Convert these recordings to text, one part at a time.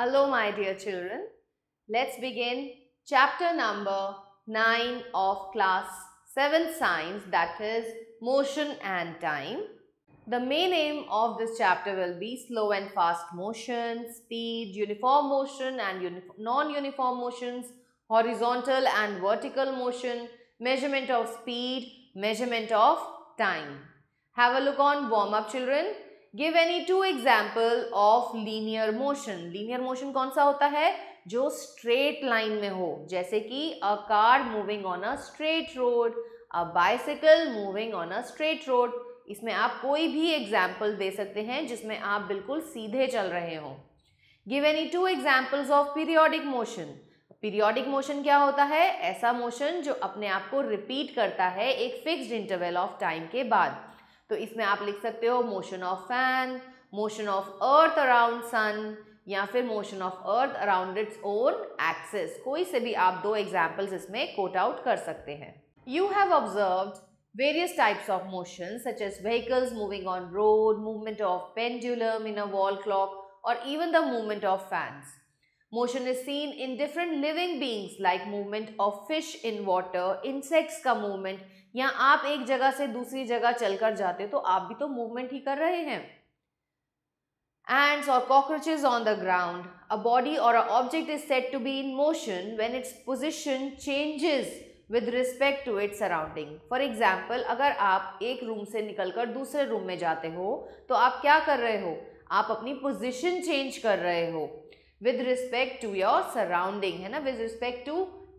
Hello my dear children. Let's begin chapter number 9 of class 7 science that is motion and time. The main aim of this chapter will be slow and fast motion, speed, uniform motion and non-uniform motions, horizontal and vertical motion, measurement of speed, measurement of time. Have a look on warm up children. Give any two example of linear motion linear motion कौन सा होता है जो straight line में हो जैसे कि a car moving on a straight road a bicycle moving on a straight road इसमें आप कोई भी एग्जाम्पल दे सकते हैं जिसमें आप बिल्कुल सीधे चल रहे हों give any two examples of periodic motion periodic motion क्या होता है ऐसा मोशन जो अपने आप को रिपीट करता है एक फिक्स्ड इंटरवल ऑफ टाइम के बाद तो इसमें आप लिख सकते हो motion of fan motion of earth around sun या फिर motion of earth around its own axis कोई से भी आप दो एग्जाम्पल्स इसमें कोट आउट कर सकते हैं you have observed various types of motion such as vehicles moving on road, movement of pendulum in a wall clock or even the movement of fans. Motion is seen in different living beings like movement of fish in water insects का movement या आप एक जगह से दूसरी जगह चलकर जाते तो आप भी तो मूवमेंट ही कर रहे हैं एंड्स और cockroaches on the ground a body और a object is set to be in motion when its position changes with respect to its surrounding for example अगर आप एक रूम से निकल कर दूसरे रूम में जाते हो तो आप क्या कर रहे हो आप अपनी पोजिशन चेंज कर रहे हो with respect to your surrounding है ना with respect to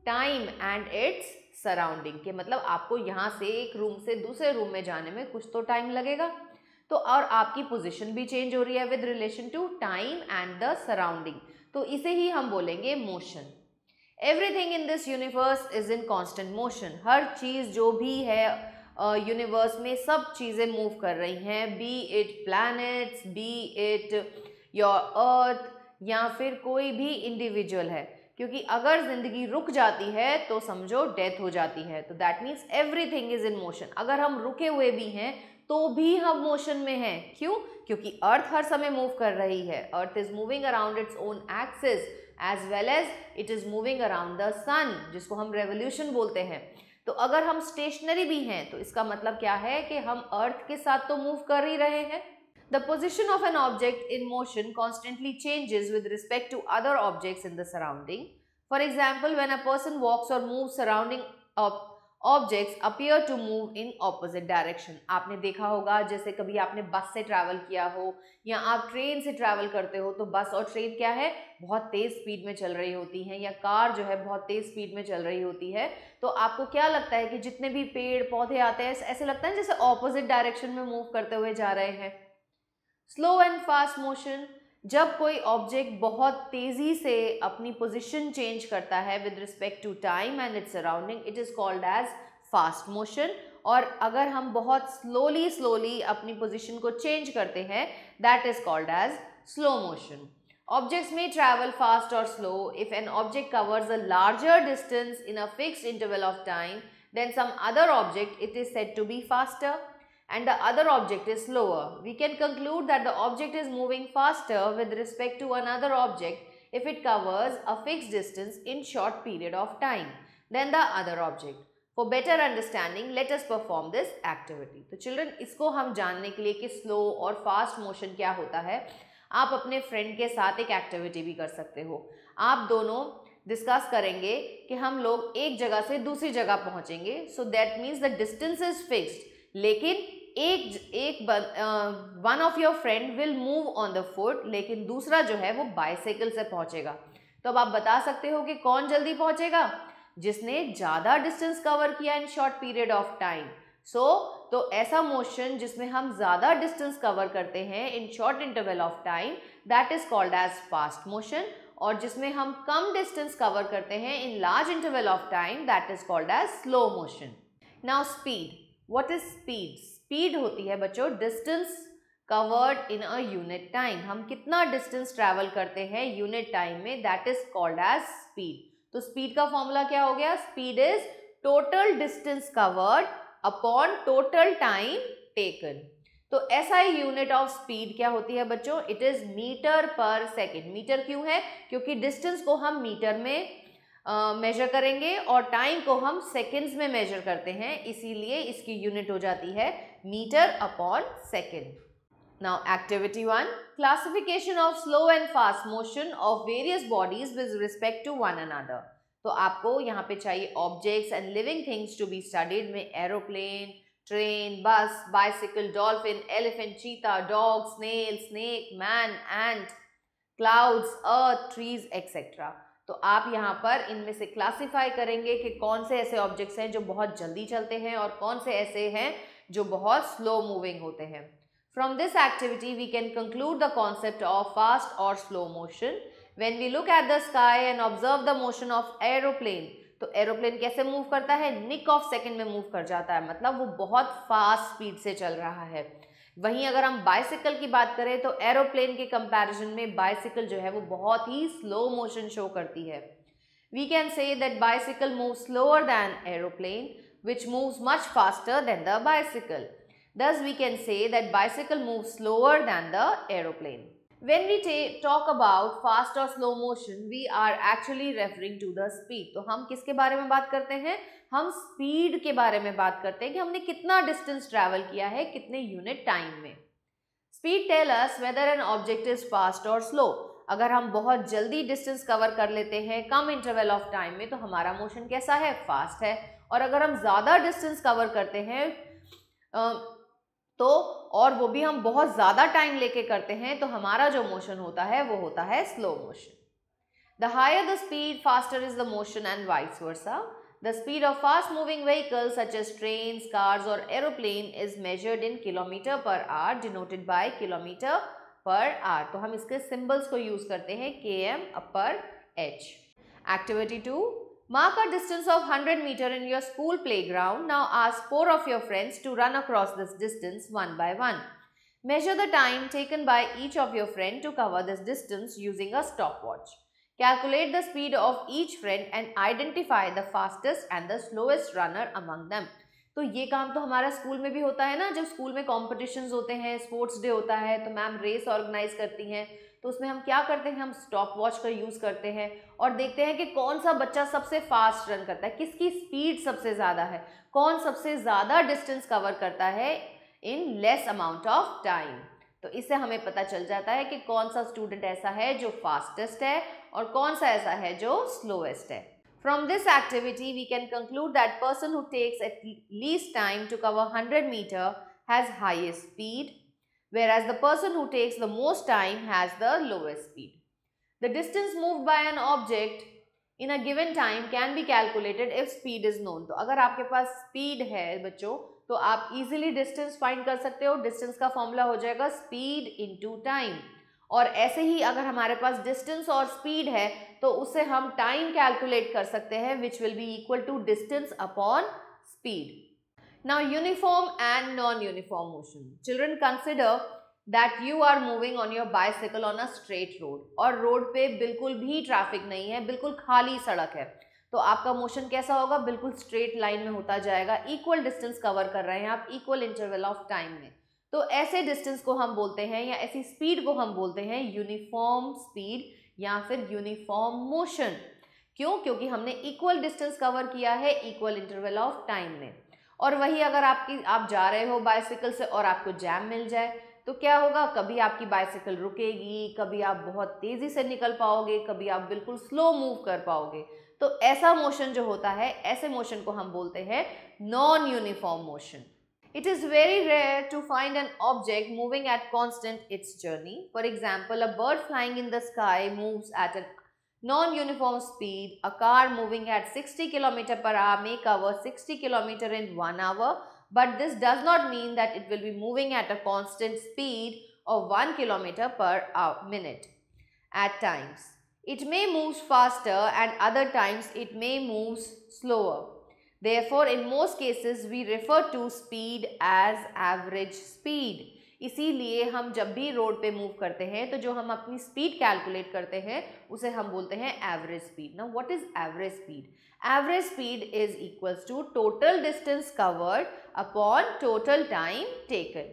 time and its surrounding के मतलब आपको यहाँ से एक रूम से दूसरे रूम में जाने में कुछ तो टाइम लगेगा तो और आपकी पोजिशन भी चेंज हो रही है with relation to time and the surrounding तो इसे ही हम बोलेंगे motion everything in this universe is in constant motion हर चीज़ जो भी है यूनिवर्स uh, में सब चीज़ें मूव कर रही हैं be it planets be it your earth या फिर कोई भी इंडिविजुअल है क्योंकि अगर ज़िंदगी रुक जाती है तो समझो डेथ हो जाती है तो that means everything is in motion अगर हम रुके हुए भी हैं तो भी हम मोशन में हैं क्यों क्योंकि अर्थ हर समय मूव कर रही है earth is moving around its own axis as well as it is moving around the sun जिसको हम रेवोल्यूशन बोलते हैं तो अगर हम स्टेशनरी भी हैं तो इसका मतलब क्या है कि हम अर्थ के साथ तो मूव कर ही रहे हैं the position of an object in motion constantly changes with respect to other objects in the surrounding for example when a person walks और move surrounding objects appear to move in opposite direction आपने देखा होगा जैसे कभी आपने बस से travel किया हो या आप ट्रेन से ट्रैवल करते हो तो बस और ट्रेन क्या है बहुत तेज स्पीड में चल रही होती हैं या कार जो है बहुत तेज स्पीड में चल रही होती है तो आपको क्या लगता है कि जितने भी पेड़ पौधे आते हैं ऐसे लगता है जैसे ऑपोजिट डायरेक्शन में मूव करते हुए जा रहे हैं स्लो एंड फास्ट मोशन जब कोई ऑब्जेक्ट बहुत तेज़ी से अपनी पोजिशन चेंज करता है with respect to time and its surrounding it is called as fast motion और अगर हम बहुत स्लोली स्लोली अपनी पोजिशन को चेंज करते हैं that is called as slow motion objects में ट्रेवल फास्ट और slow if an object covers a larger distance in a fix interval of time then some other object it is set to be faster and the other object is slower. We can conclude that the object is moving faster with respect to another object if it covers a fixed distance in short period of time than the other object. For better understanding, let us perform this activity. so children isko hum janne ke liye ki slow और fast motion kya hota hai aap apne friend ke sath ek activity bhi kar sakte ho aap dono discuss करेंगे कि हम लोग एक जगह से दूसरी जगह पहुंचेंगे so that means the distance is fixed लेकिन एक एक one of your friend will move on the foot लेकिन दूसरा जो है वो बाइसाइकिल से पहुंचेगा तो अब आप बता सकते हो कि कौन जल्दी पहुंचेगा जिसने ज़्यादा डिस्टेंस कवर किया in short period of time so तो ऐसा मोशन जिसमें हम ज़्यादा डिस्टेंस कवर करते हैं in short interval of time that is called as fast motion और जिसमें हम कम डिस्टेंस कवर करते हैं in large interval of time that is called as slow motion now speed what is speed speed होती है बच्चों distance covered in a unit time हम कितना डिस्टेंस ट्रैवल करते हैं यूनिट टाइम में that is called as speed तो speed का फॉर्मूला क्या हो गया speed is total distance covered upon total time taken तो ऐसा ही यूनिट ऑफ स्पीड क्या होती है बच्चों it is meter per second meter क्यों है क्योंकि डिस्टेंस को हम मीटर में मेजर uh, करेंगे और टाइम को हम सेकेंड्स में मेजर करते हैं इसीलिए इसकी यूनिट हो जाती है meter upon second. Now activity 1 classification of slow and fast motion of various bodies with respect to one another. तो aapko yahan pe chahiye objects and living things to be studied में aeroplane train bus bicycle dolphin elephant cheetah dog snail snake man ant clouds earth trees etc तो आप यहाँ पर इनमें से classify करेंगे कि कौन से ऐसे ऑब्जेक्ट्स हैं जो बहुत जल्दी चलते हैं और कौन से ऐसे हैं जो बहुत स्लो मूविंग होते हैं from this activity we can conclude the concept of fast और slow motion when we look at the sky and observe the motion of aeroplane तो एरोप्लेन कैसे मूव करता है निक ऑफ सेकेंड में move कर जाता है मतलब वो बहुत फास्ट स्पीड से चल रहा है वहीं अगर हम बाइसिकल की बात करें तो एरोप्लेन के कंपैरिजन में बाइसिकल जो है वो बहुत ही स्लो मोशन शो करती है we can say that bicycle move slower than aeroplane which moves much faster than the bicycle. Thus, we can say that bicycle moves slower than the aeroplane. When we talk about fast or slow motion, we are actually referring to the speed. तो हम किसके बारे में बात करते हैं हम speed के बारे में बात करते हैं कि हमने कितना डिस्टेंस ट्रैवल किया है कितने यूनिट टाइम में speed tell us whether an object is fast और स्लो अगर हम बहुत जल्दी डिस्टेंस कवर कर लेते हैं कम इंटरवल ऑफ टाइम में तो हमारा मोशन कैसा है फास्ट है और अगर हम ज़्यादा डिस्टेंस कवर करते हैं तो और वो भी हम बहुत ज़्यादा टाइम लेके करते हैं तो हमारा जो मोशन होता है वो होता है slow motion the higher the speed faster is the motion and vice versa the speed of fast moving vehicle such as train cars और aeroplane is measured in kilometre per hour denoted by kilometer per hour तो हम इसके symbols को use करते हैं K M per H activity to Mark a distance of 100 meter in your school playground. Now ask four of your friends to run across this distance one by one. Measure the time taken by each of your friend to cover this distance using a stopwatch. Calculate the speed of each friend and identify the fastest and the slowest runner among them. तो ये काम तो हमारा school में भी होता है ना जब स्कूल में कॉम्पिटिशन होते हैं स्पोर्ट्स डे होता है तो मैम रेस ऑर्गेनाइज करती हैं तो उसमें हम क्या करते हैं हम स्टॉप वॉच का यूज़ करते हैं और देखते हैं कि कौन सा बच्चा सबसे फास्ट रन करता है किसकी स्पीड सबसे ज़्यादा है कौन सबसे ज़्यादा डिस्टेंस कवर करता है in less amount of time तो इससे हमें पता चल जाता है कि कौन सा स्टूडेंट ऐसा है जो फास्टेस्ट है और कौन सा ऐसा है जो स्लोएस्ट है from this activity we can conclude that person who takes at least time to cover hundred meter has highest speed whereas the person who takes the most time has the lowest speed. The distance moved by an object in a given time can be calculated if speed is known. तो अगर आपके पास speed है बच्चों तो आप easily distance find कर सकते हो distance का formula हो जाएगा speed into time. और ऐसे ही अगर हमारे पास डिस्टेंस और स्पीड है तो उसे हम टाइम कैलकुलेट कर सकते हैं which will be equal to distance upon speed Now uniform and non-uniform motion. Children consider that you are moving on your bicycle on a straight road और रोड पे बिल्कुल भी ट्रैफिक नहीं है बिल्कुल खाली सड़क है तो आपका मोशन कैसा होगा बिल्कुल स्ट्रेट लाइन में होता जाएगा इक्वल डिस्टेंस कवर कर रहे हैं आप इक्वल इंटरवल ऑफ टाइम में तो ऐसे डिस्टेंस को हम बोलते हैं या ऐसी स्पीड को हम बोलते हैं यूनिफॉर्म स्पीड या फिर यूनिफॉर्म मोशन क्यों क्योंकि हमने इक्वल डिस्टेंस कवर किया है इक्वल इंटरवल ऑफ टाइम में और वही अगर आपकी आप जा रहे हो बाइसिकल से और आपको जैम मिल जाए तो क्या होगा कभी आपकी बाइसिकल रुकेगी कभी आप बहुत तेज़ी से निकल पाओगे कभी आप बिल्कुल स्लो मूव कर पाओगे तो ऐसा मोशन जो होता है ऐसे मोशन को हम बोलते हैं non uniform motion it is very rare to find an object moving at constant its journey for example a bird flying in the sky move at an Non-uniform speed, a car moving at 60 km per hour may cover 60 km in 1 hour but this does not mean that it will be moving at a constant speed of 1 km per hour, minute at times. It may move faster and other times it may move slower. Therefore, in most cases, we refer to speed as average speed. इसीलिए हम जब भी road पे move करते हैं तो जो हम अपनी स्पीड कैलकुलेट करते हैं उसे हम बोलते हैं एवरेज स्पीड ना what is average speed average speed is equals to total distance covered upon total time taken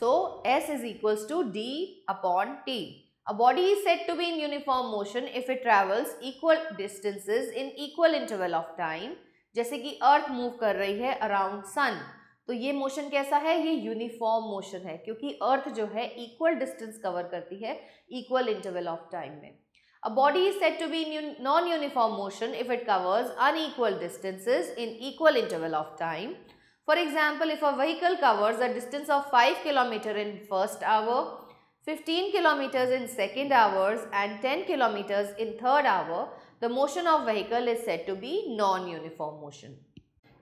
so S is equals to D upon T a body is set to be in uniform motion if it travels equal distances in equal interval of time जैसे कि अर्थ move कर रही है around sun तो ये motion कैसा है ये यूनिफॉर्म मोशन है क्योंकि अर्थ जो है इक्वल डिस्टेंस कवर करती है इक्वल इंटरवल ऑफ टाइम में a body is set to be non uniform motion if it covers unequal distances in equal interval of time for example if a vehicle covers a distance of five kilometer in first hour 15 kilometers in second hours and 10 kilometers in third hour, the motion of vehicle is said to be non-uniform motion.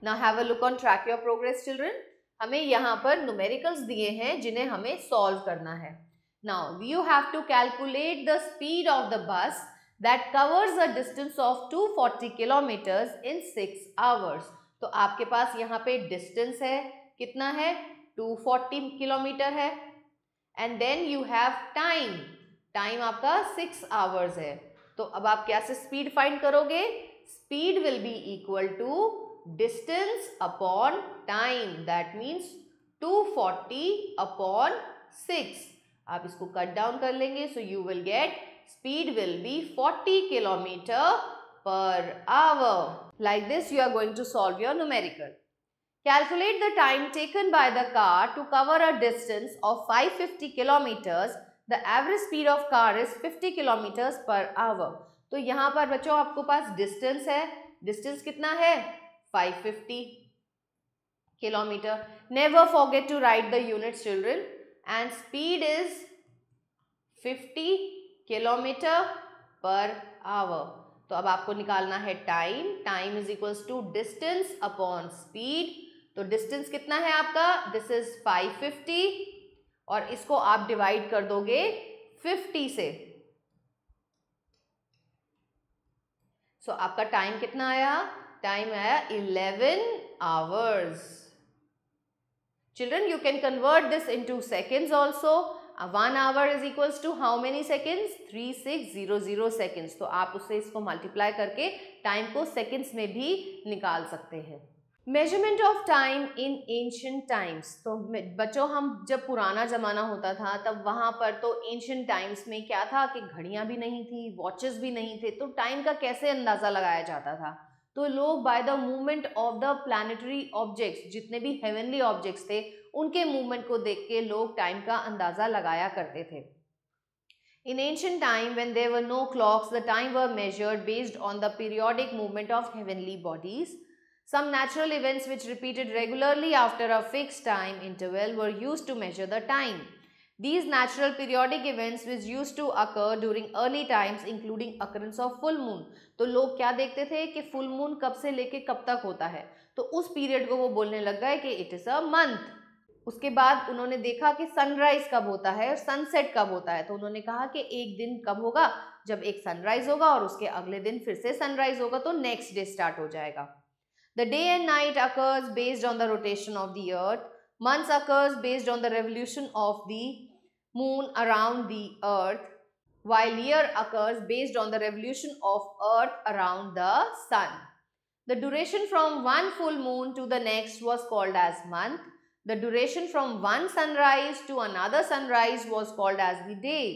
Now have a look on track your progress children हमें यहाँ पर numericals दिए हैं जिन्हें हमें solve करना है now you have to calculate the speed of the bus that covers a distance of forty kilometers in six hours तो आपके पास यहाँ पे डिस्टेंस है कितना है टू फोर्टी किलोमीटर है and then you have time time आपका सिक्स आवर्स है तो अब आप कैसे स्पीड फाइंड करोगे speed will be equal to distance upon time that means 240 upon 6 आप इसको कट डाउन कर लेंगे so you will get speed will be 40 kilometer per hour like this you are going to solve your numerical Calculate the time taken by the car to cover a distance of 550 kilometers. The average speed of car is 50 kilometers per hour. तो यहाँ पर बच्चों आपको पास distance है distance कितना है 550 kilometer never forget to write the units children and speed is 50 kilometer per hour तो अब आपको निकालना है time time is equals to distance upon speed तो डिस्टेंस कितना है आपका दिस इज 550 और इसको आप डिवाइड कर दोगे 50 से सो so, आपका टाइम कितना आया टाइम आया eleven hours children you can convert this into seconds also one hour is equals to how many seconds three six zero zero seconds तो आप उससे इसको मल्टीप्लाई करके टाइम को सेकेंड्स में भी निकाल सकते हैं measurement of time in ancient times तो बच्चों हम जब पुराना ज़माना होता था तब वहाँ पर तो एंशंट टाइम्स में क्या था कि घड़ियाँ भी नहीं थी वॉचेस भी नहीं थे तो टाइम का कैसे अंदाज़ा लगाया जाता था तो लोग by the movement of the planetary objects जितने भी हेवनली ऑब्जेक्ट्स थे उनके मूवमेंट को देख के लोग टाइम का अंदाज़ा लगाया करते थे in ancient time when there were no clocks the time were measure based on the periodic movement of heavenly bodies some natural events which repeated regularly after a fix time interval were use to measure the time These natural periodic events which used to occur during early times including occurrence of full moon तो लोग क्या देखते थे कि full moon कब से लेके कब तक होता है तो उस पीरियड को वो बोलने लग गए कि इट इज़ अ मंथ उसके बाद उन्होंने देखा कि सनराइज कब होता है और सनसेट कब होता है तो उन्होंने कहा कि एक दिन कब होगा जब एक सनराइज होगा और उसके अगले दिन फिर से सनराइज होगा तो नेक्स्ट डे स्टार्ट हो जाएगा the day and night occurs based on the rotation of the earth months occurs based on the revolution of the moon around the earth while year occurs based on the revolution of earth around the sun. The duration from one full moon to the next was called as month. The duration from one sunrise to another sunrise was called as the day.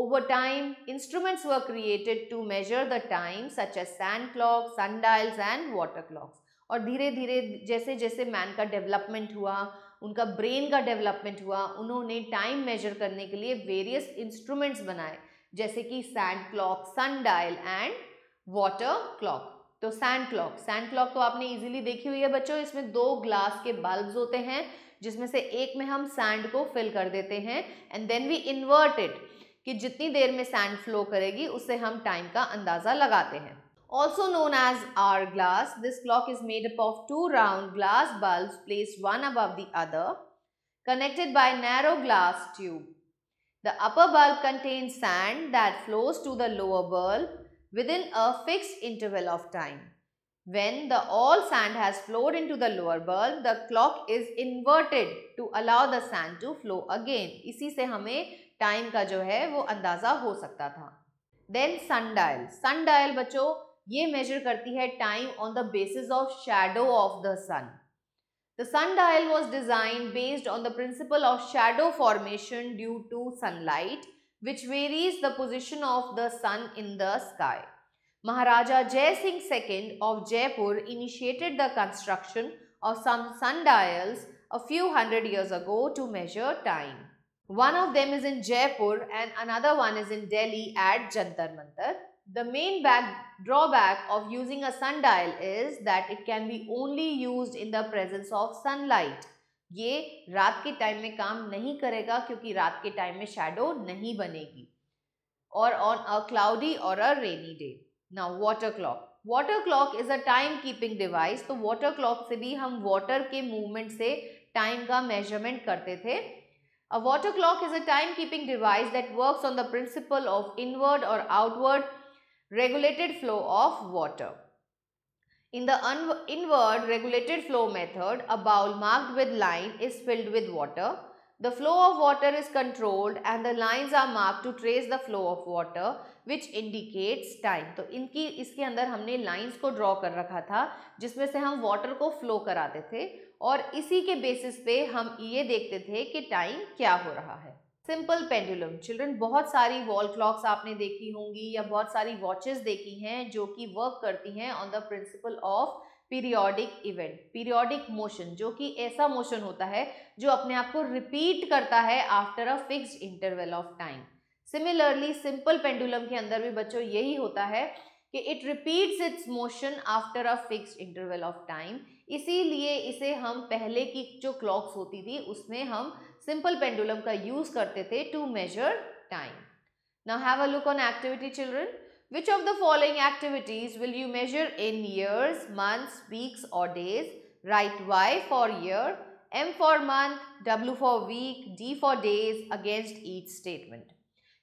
Over time, instruments were created to measure the time such as sand clocks, sundials and water clocks. Or, धीरे धीरे जैसे जैसे man का development हुआ उनका brain का development हुआ उन्होंने टाइम मेजर करने के लिए वेरियस इंस्ट्रूमेंट्स बनाए जैसे कि sand clock sun dial and water clock तो सैंड क्लॉक सैंड क्लॉक तो आपने इजीली देखी हुई है बच्चों इसमें दो ग्लास के बल्ब होते हैं जिसमें से एक में हम सैंड को फिल कर देते हैं and then we invert it कि जितनी देर में सैंड फ्लो करेगी उससे हम टाइम का अंदाज़ा लगाते हैं Also known as hourglass, this clock is made up of two round glass bulbs placed one above the other, connected by narrow glass tube. The upper bulb contains sand that flows to the lower bulb within a fixed interval of time. When the all sand has flowed into the lower bulb, the clock is inverted to allow the sand to flow again. इसी से हमें time का जो है वो अंदाज़ा हो सकता था Then sundial, sundial बच्चों ये मेजर करती है time on the basis of shadow of the sun the sun dial was design based on the principle of shadow formation due to which varies the position of the sun in the sky. Maharaja Jai Singh II of Jaipur initiated the construction of some sundials a few hundred years ago to measure time. One of them is in Jaipur and another one is in Delhi at Jantar Mantar. the main back drawback of using a sundial is that it can be only used in the presence of sunlight. ye raat ke time mein kaam nahi karega kyunki raat ke time mein shadow nahi banegi or on a cloudy or a rainy day now water clock water clock is a time keeping device to water clock se bhi hum water ke movement se time ka measurement karte the A water clock is a time keeping device that works on the principle of inward or outward regulated flow of water. In the inward regulated flow method, a bowl marked with line is filled with water. The flow of water is controlled and the lines are marked to trace the flow of water which indicates time. तो इनकी इसके अंदर हमने lines को draw कर रखा था जिसमें से हम water को flow कराते थे और इसी के basis पे हम ये देखते थे कि time क्या हो रहा है सिंपल पेंडुलम चिल्ड्रन बहुत सारी वॉल क्लॉक्स आपने देखी होंगी या बहुत सारी वॉचेस देखी हैं जो कि वर्क करती हैं on the principle of periodic event periodic motion जो कि ऐसा मोशन होता है जो अपने आप को रिपीट करता है after a fixed interval of time similarly simple pendulum के अंदर भी बच्चों यही होता है कि it repeats its motion after a fixed interval of time इसीलिए इसे हम पहले की जो क्लॉक्स होती थी उसमें हम सिंपल पेंडुलम का यूज करते थे to measure time now have a look on activity children which of the following activities will you measure in years months weeks और days right Y for year M for month W for week D for days against each statement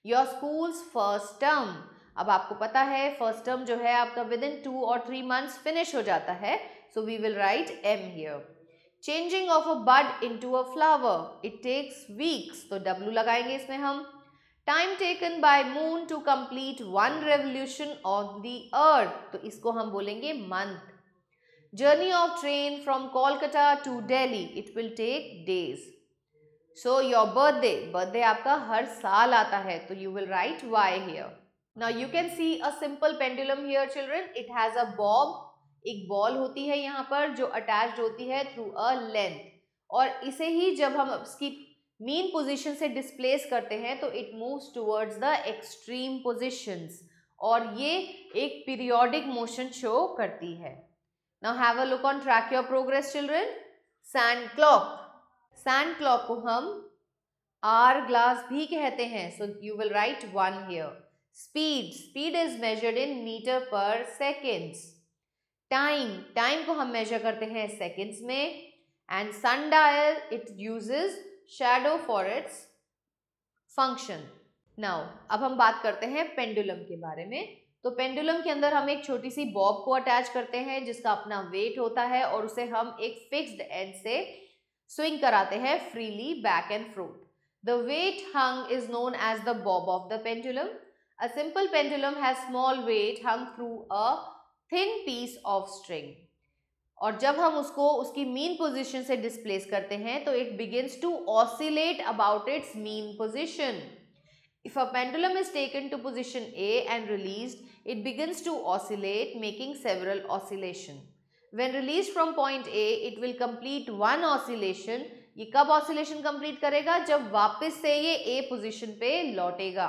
your school first term अब आपको पता है first term जो है आपका within two और three months finish हो जाता है So we will write M here. changing of a bud into a flower it takes weeks so w lagayenge isme hum time taken by moon to complete one revolution on the earth to isko hum bolenge month journey of train from kolkata to delhi it will take days so your birthday birthday aapka har saal aata hai so you will write y here now you can see a simple pendulum here children it has a bob एक ball होती है यहाँ पर जो attach होती है through a length और इसे ही जब हम इसकी मेन पोजीशन से डिस्प्लेस करते हैं तो it moves towards the extreme positions और ये एक पीरियोडिक मोशन शो करती है now have a look on track your progress children sand clock sand clock को हम आर ग्लास भी कहते हैं so you will write one here speed speed is measured in metre per seconds time time को हम measure करते हैं seconds में and sun dial it uses shadow for its function now अब हम बात करते हैं पेंडुलम के बारे में तो पेंडुलम के अंदर हम एक छोटी सी बॉब को अटैच करते हैं जिसका अपना वेट होता है और उसे हम एक फिक्स्ड एंड से स्विंग कराते हैं freely back and forth the weight hung is known as the bob of the pendulum a simple pendulum has small weight hung through a thin piece of string और जब हम उसको उसकी mean position से displace करते हैं तो it begins to oscillate about its mean position if a pendulum is taken to position A and release it begins to oscillate making several oscillation when release from point A it will complete one oscillation ये कब oscillation complete करेगा जब वापस से ये ए position पे लौटेगा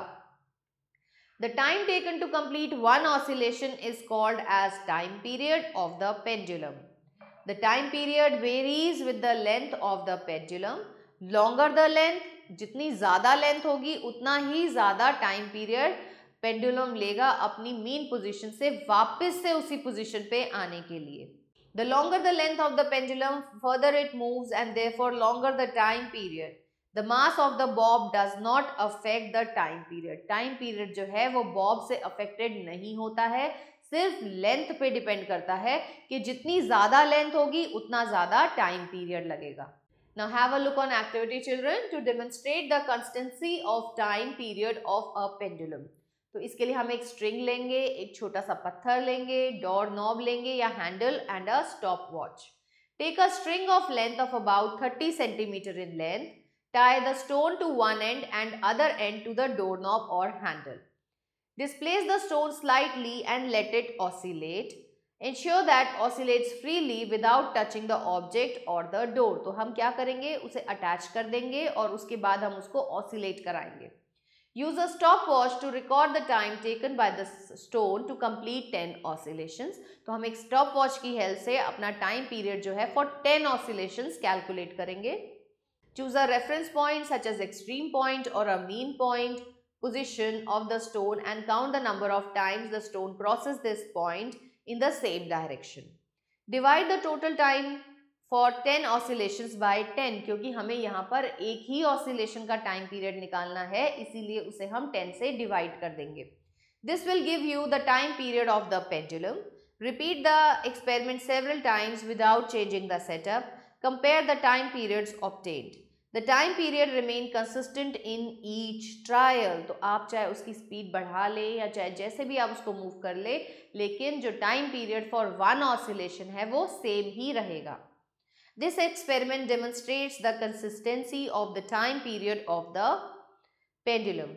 The time taken to complete one oscillation is called as time period of the pendulum. The time period varies with the length of the pendulum. Longer the length, जितनी ज़्यादा length होगी उतना ही ज़्यादा time period pendulum लेगा अपनी mean position से वापस से उसी position पे आने के लिए The longer the length of the pendulum, further it moves and therefore longer the time period. The mass of the bob does not affect the time period time period जो है वो बॉब से affected नहीं होता है सिर्फ length पे depend करता है कि जितनी ज़्यादा लेंथ होगी उतना ज़्यादा टाइम पीरियड लगेगा now have a look on activity children to demonstrate the constancy of time period of a pendulum तो इसके लिए हम एक स्ट्रिंग लेंगे एक छोटा सा पत्थर लेंगे डोर नॉब लेंगे या handle and a stop watch take a string of length of about thirty centimetre in length Tie the stone to one end and other end to the doorknob or handle. Displace the stone slightly and let it oscillate. Ensure that oscillates freely without touching the object or the door. तो हम क्या करेंगे उसे attach कर देंगे और उसके बाद हम उसको ऑसिलेट कराएंगे Use a stopwatch to record the time taken by the stone to complete 10 oscillations. तो हम एक stopwatch की हेल्प से अपना time period जो है for 10 oscillations calculate करेंगे Choose a reference point such as extreme point or a mean point position of the stone and count the number of times the stone crosses this point in the same direction. Divide the total time for ten oscillation by ten क्योंकि हमें यहाँ पर एक ही oscillation का time period निकालना है इसीलिए उसे हम टेन से डिवाइड कर देंगे this will give you the time period of the pendulum repeat the experiment several times without changing the setup Compare the time periods obtained. The time period remain consistent in each trial तो आप चाहे उसकी speed बढ़ा ले या चाहे जैसे भी आप उसको मूव कर ले लेकिन जो time period for one oscillation है वो सेम ही रहेगा this experiment demonstrates the consistency of the time period of the pendulum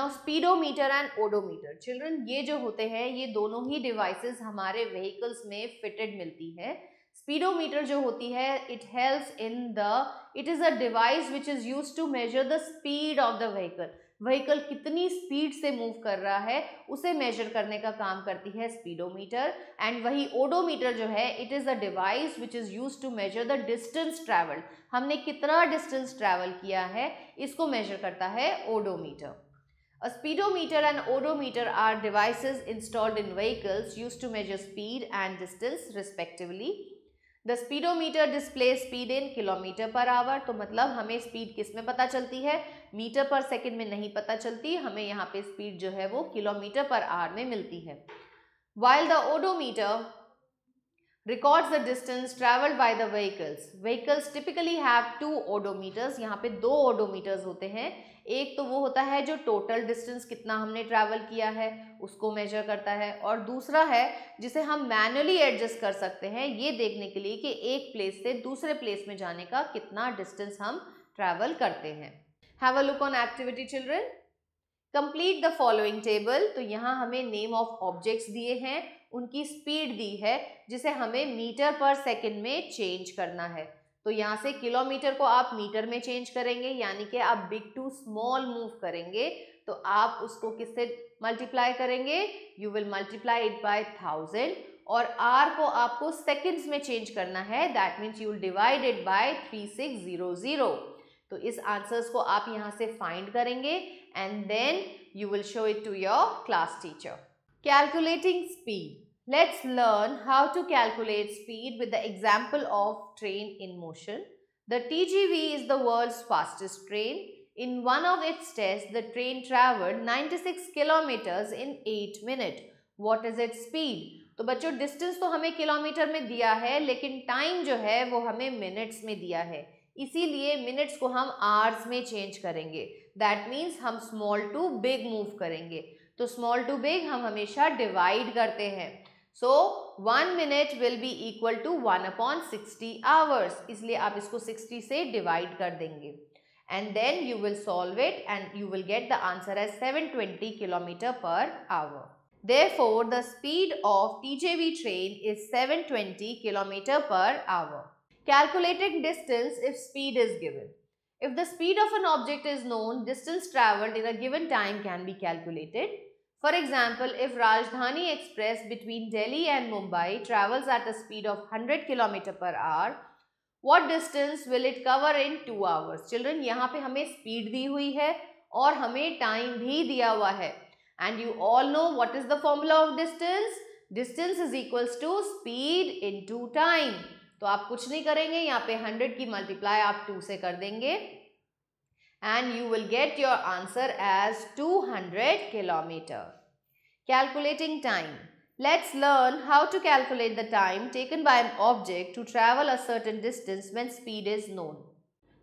now speedometer and odometer children ये जो होते हैं ये दोनों ही डिवाइसेस हमारे व्हीकल्स में फिटेड मिलती है स्पीडोमीटर जो होती है it helps in the it is a device which is use to measure the speed of the vehicle vehicle कितनी स्पीड से मूव कर रहा है उसे मेजर करने का काम करती है स्पीडोमीटर एंड वही ओडोमीटर जो है it is a device which is use to measure the distance travel हमने कितना डिस्टेंस ट्रैवल किया है इसको मेजर करता है odometer A speedometer and odometer are devices installed in vehicles used to measure speed and distance respectively. The speedometer display speed in kilometre per hour तो मतलब हमें स्पीड किस में पता चलती है मीटर पर सेकंड में नहीं पता चलती हमें यहाँ पे स्पीड जो है वो किलोमीटर पर आवर में मिलती है while the odometer records the distance travelled by the vehicles vehicles typically have two odometers यहाँ पे दो ओडोमीटर्स होते हैं एक तो वो होता है जो टोटल डिस्टेंस कितना हमने ट्रैवल किया है उसको मेजर करता है और दूसरा है जिसे हम मैनुअली एडजस्ट कर सकते हैं ये देखने के लिए कि एक प्लेस से दूसरे प्लेस में जाने का कितना डिस्टेंस हम ट्रैवल करते हैं have a look on activity children complete the following table तो यहाँ हमें नेम ऑफ ऑब्जेक्ट्स दिए हैं उनकी स्पीड दी है जिसे हमें मीटर पर सेकेंड में चेंज करना है तो यहाँ से किलोमीटर को आप मीटर में चेंज करेंगे यानी कि आप बिग टू स्मॉल मूव करेंगे तो आप उसको किससे मल्टीप्लाई करेंगे you will multiply it by thousand और आर को आपको सेकेंड्स में चेंज करना है that means you will divide it by three six zero zero तो इस आंसर्स को आप यहाँ से फाइंड करेंगे and then you will show it to your class teacher Calculating speed. Let's learn how to calculate speed with the example of train in motion. The TGV is the world's fastest train. In one of its tests, the train traveled 96 kilometers in 8 minute What is its speed? तो बच्चों distance तो हमें kilometre में दिया है लेकिन time जो है वो हमें मिनट्स में दिया है इसीलिए मिनट्स को हम आर्स में चेंज करेंगे दैट मीन्स हम स्मॉल टू बिग मूव करेंगे तो स्मॉल टू बिग हम हमेशा डिवाइड करते हैं so one minute will be equal to one upon sixty hours इसलिए आप इसको सिक्सटी से डिवाइड कर देंगे and then you will solve it and you will get the answer as seven twenty kilometre per hour Therefore, the speed of TJV train is 720 km per hour. Calculating distance if speed is given. If the speed of an object is known, distance travelled in a given time can be calculated. For example, if Rajdhani Express between Delhi and Mumbai travels at a speed of 100 km per hour, what distance will it cover in 2 hours? Children, यहाँ पे हमें speed दी हुई है और हमें time भी दिया हुआ है. And you all know what is the formula of distance? Distance is equals to speed into time. तो आप कुछ नहीं करेंगे यहाँ पे हंड्रेड की मल्टीप्लाई आप टू से कर देंगे and you will get your answer as two hundred kilometre calculating time let's learn how to calculate the time taken by an object to travel a certain distance when speed is known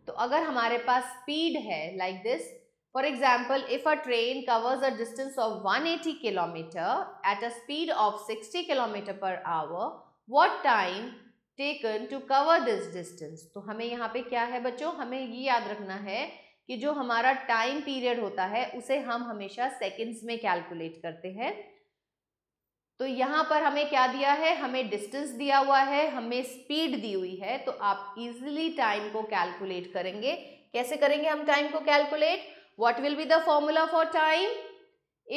तो अगर हमारे पास speed है like this for example if a train covers a distance of one eighty kilometre at a speed of sixty kilometre per hour what time taken to cover this distance तो हमें यहाँ पे क्या है बच्चों हमें ये याद रखना है कि जो हमारा टाइम पीरियड होता है उसे हम हमेशा सेकेंड्स में कैलकुलेट करते हैं तो यहाँ पर हमें क्या दिया है हमें डिस्टेंस दिया हुआ है हमें स्पीड दी हुई है तो आप इजिली टाइम को कैलकुलेट करेंगे कैसे करेंगे हम टाइम को calculate what will be the formula for time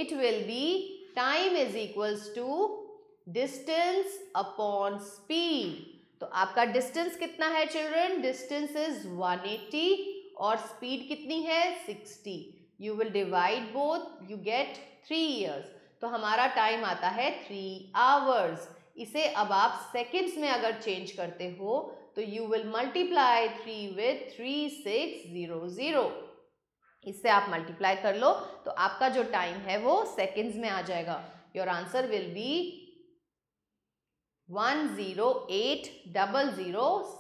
it will be time is equals to distance upon speed तो आपका डिस्टेंस कितना है चिल्ड्रन डिस्टेंस इज 180 और स्पीड कितनी है 60 you will divide both you get three hours तो हमारा time आता है थ्री आवर्स इसे अब आप सेकेंड्स में अगर चेंज करते हो तो you will multiply three with three six zero zero इससे आप मल्टीप्लाई कर लो तो आपका जो टाइम है वो सेकेंड्स में आ जाएगा your answer will be one zero zero eight double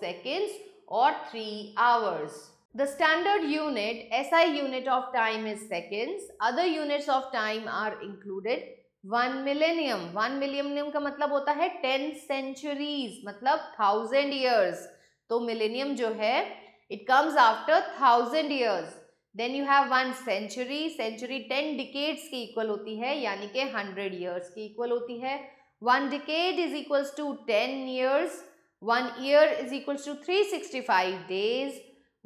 seconds और three hours the standard unit S I unit of time is seconds other units of time are included one millennium one millennium का मतलब होता है ten centuries मतलब thousand years तो millennium जो है it comes after thousand years then you have one century century ten decades की equal होती है यानी कि हंड्रेड ईयर्स की इक्वल होती है one decade is equals to 10 years one year is equals to 365 days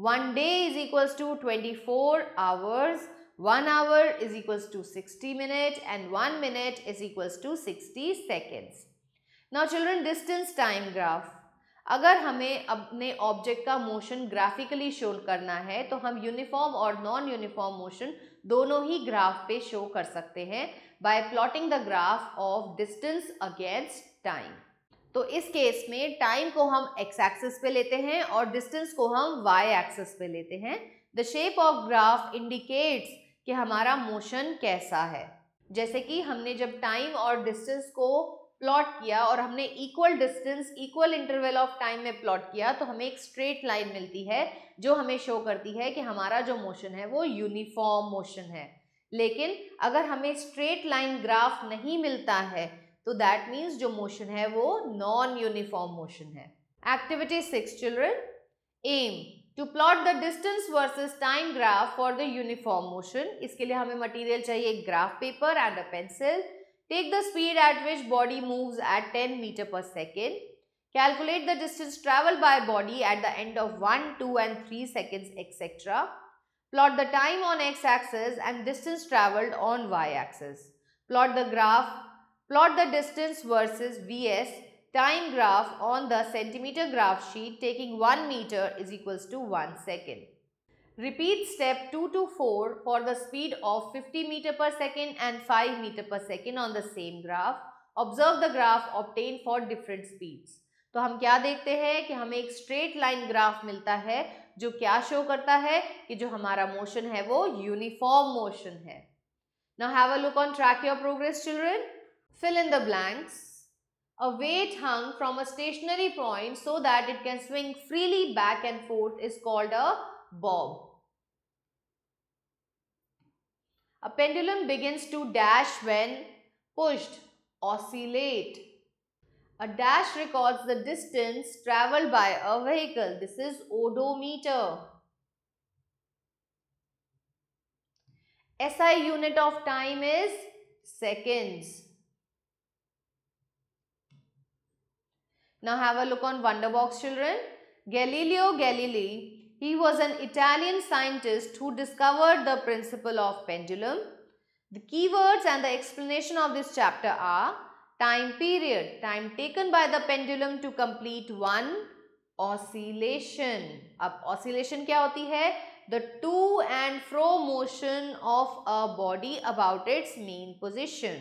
one day is equals to 24 hours one hour is equals to 60 minutes and one minute is equals to 60 seconds now children distance time graph अगर हमें अपने object का motion graphically show करना है तो हम uniform और non uniform motion दोनों ही ग्राफ पे शो कर सकते हैं by plotting the graph of distance against time तो इस केस में टाइम को हम एक्स एक्सिस पे लेते हैं और डिस्टेंस को हम वाई एक्सिस पे लेते हैं the shape of graph indicates कि हमारा मोशन कैसा है जैसे कि हमने जब टाइम और डिस्टेंस को प्लॉट किया और हमने equal distance equal interval of time में प्लॉट किया तो हमें एक स्ट्रेट लाइन मिलती है जो हमें शो करती है कि हमारा जो मोशन है वो यूनिफॉर्म मोशन है लेकिन अगर हमें स्ट्रेट लाइन ग्राफ नहीं मिलता है तो दैट मीन्स जो मोशन है वो नॉन यूनिफॉर्म मोशन है activity six children aim to plot the distance versus time graph for the uniform motion इसके लिए हमें मटेरियल चाहिए एक graph paper and a pencil take the speed at which body moves at ten metre per second calculate the distance travel by body at the end of one two and three seconds etcetera Plot the time on x-axis and distance travelled on y-axis. Plot the graph, plot the distance versus Vs time graph on the centimeter graph sheet taking 1 meter is equals to 1 second. Repeat step 2 to 4 for the speed of 50 meter per second and 5 meter per second on the same graph. Observe the graph obtained for different speeds. तो हम क्या देखते हैं कि हमें एक straight line graph मिलता है जो क्या शो करता है कि जो हमारा मोशन है वो यूनिफॉर्म मोशन है now have a look on track your progress children fill in the blanks a weight hung from a stationary point so that it can swing freely back and forth is called a bob a pendulum begins to dash when pushed oscillate A dash records the distance traveled by a vehicle. This is odometer. SI unit of time is seconds. Now have a look on Wonderbox children. Galileo Galilei, he was an Italian scientist who discovered the principle of pendulum. The keywords and the explanation of this chapter are time period, time taken by the pendulum to complete one oscillation. अब oscillation क्या होती है The to and fro motion of a body about its mean position.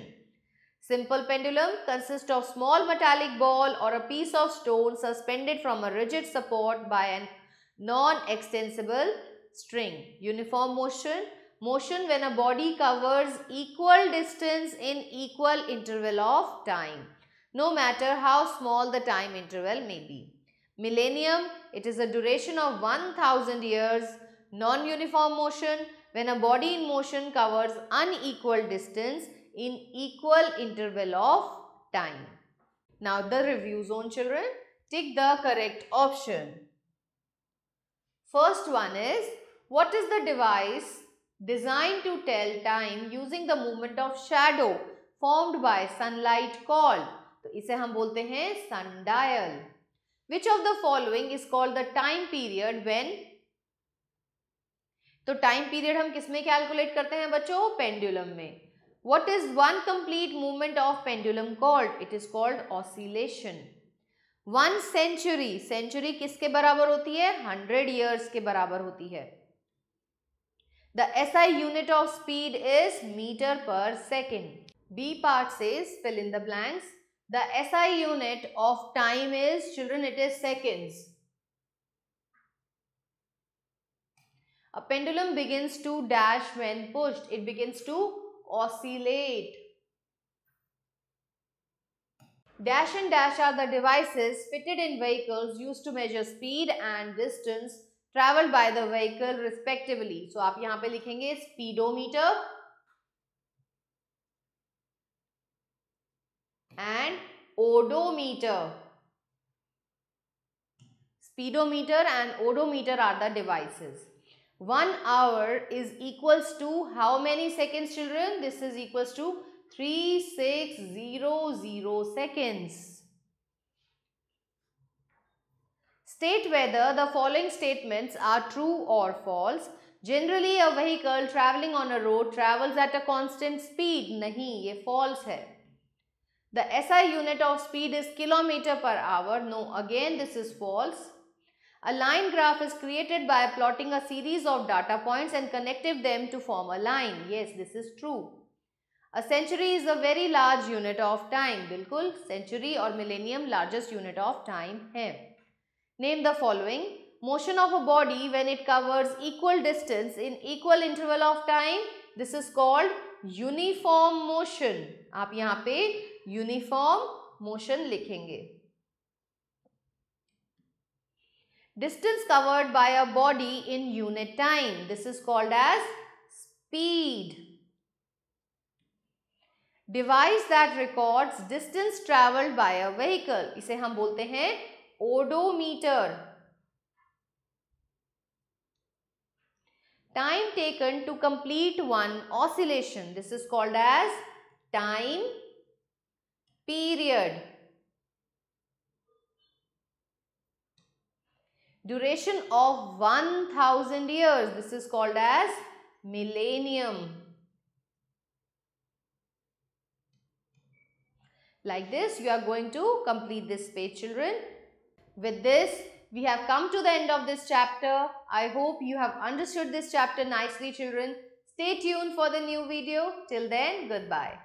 Simple pendulum consists of small metallic ball or a piece of stone suspended from a rigid support by a non-extensible string. Uniform motion Motion when a body covers equal distance in equal interval of time, no matter how small the time interval may be. Millennium, it is a duration of 1000 years. Non-uniform motion, when a body in motion covers unequal distance in equal interval of time. Now the review zone children, take the correct option. First one is, what is the device designed to tell time using the movement of shadow formed by sunlight called तो इसे हम बोलते हैं sun dial which of the following is called the time period when तो time period हम किसमें calculate करते हैं बच्चों पेंडुलम में what is one complete movement of pendulum called it is called oscillation one century century किसके बराबर होती है 100 years के बराबर होती है The SI unit of speed is meter per second. B part says fill in the blanks. The SI unit of time is children it is seconds. A pendulum begins to dash when pushed. It begins to oscillate. Dash and dash are the devices fitted in vehicles used to measure speed and distance travel by the vehicle, respectively. So, आप यहां पे लिखेंगे speedometer and odometer speedometer and odometer are the devices. One hour is equals to how many seconds children? This is equals to 3600 seconds. State whether the following statements are true or false. Generally, a vehicle traveling on a road travels at a constant speed. नहीं, ये false है. The SI unit of speed is kilometer per hour. No, again this is false. A line graph is created by plotting a series of data points and connecting them to form a line. Yes, this is true. A century is a very large unit of time. बिल्कुल century or millennium largest unit of time है. Name the following. Motion of a body when it covers equal distance in equal interval of time. This is called uniform motion. आप यहाँ पे uniform motion लिखेंगे distance covered by a body in unit time. This is called as speed. Device that records distance traveled by a vehicle. इसे हम बोलते हैं odometer. Time taken to complete one oscillation. This is called as time period. Duration of 1000 years. This is called as millennium. Like this, you are going to complete this page, children. With this, we have come to the end of this chapter. I hope you have understood this chapter nicely children. Stay tuned for the new video. Till then, goodbye.